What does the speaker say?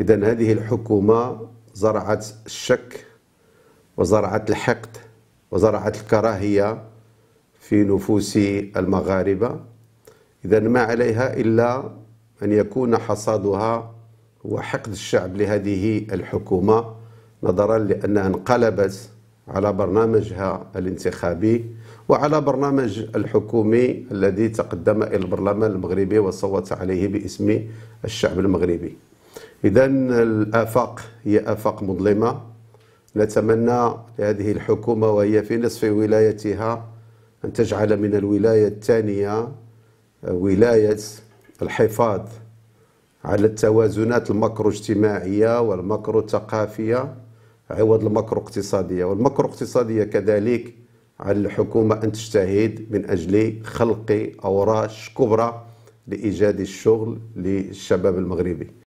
إذا هذه الحكومة زرعت الشك وزرعت الحقد وزرعت الكراهية في نفوس المغاربة إذا ما عليها إلا أن يكون حصادها هو حقد الشعب لهذه الحكومة نظرا لأنها انقلبت على برنامجها الانتخابي وعلى برنامج الحكومي الذي تقدم إلى البرلمان المغربي وصوت عليه باسم الشعب المغربي إذا الآفاق هي آفاق مظلمة نتمنى لهذه الحكومة وهي في نصف ولايتها أن تجعل من الولاية الثانية ولاية الحفاظ على التوازنات المكرو اجتماعية والمكرو الثقافية عوض المكرو اقتصادية والمكرو اقتصادية كذلك على الحكومة أن تجتهد من أجل خلق أوراش كبرى لإيجاد الشغل للشباب المغربي